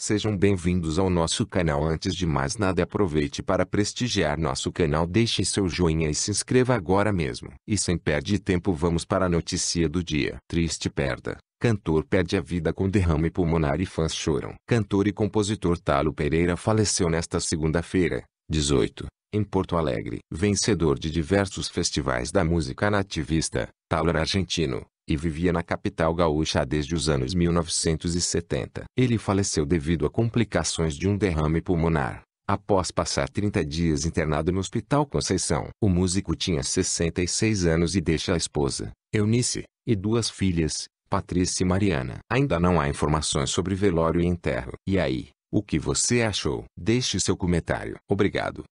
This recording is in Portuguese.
Sejam bem-vindos ao nosso canal. Antes de mais nada, aproveite para prestigiar nosso canal, deixe seu joinha e se inscreva agora mesmo. E sem perder tempo, vamos para a notícia do dia. Triste perda. Cantor perde a vida com derrame pulmonar e fãs choram. Cantor e compositor Talo Pereira faleceu nesta segunda-feira, 18, em Porto Alegre. Vencedor de diversos festivais da música nativista, Talo era argentino, e vivia na capital gaúcha desde os anos 1970. Ele faleceu devido a complicações de um derrame pulmonar, após passar 30 dias internado no Hospital Conceição. O músico tinha 66 anos e deixa a esposa, Eunice, e duas filhas, Patrícia e Mariana. Ainda não há informações sobre velório e enterro. E aí, o que você achou? Deixe seu comentário. Obrigado.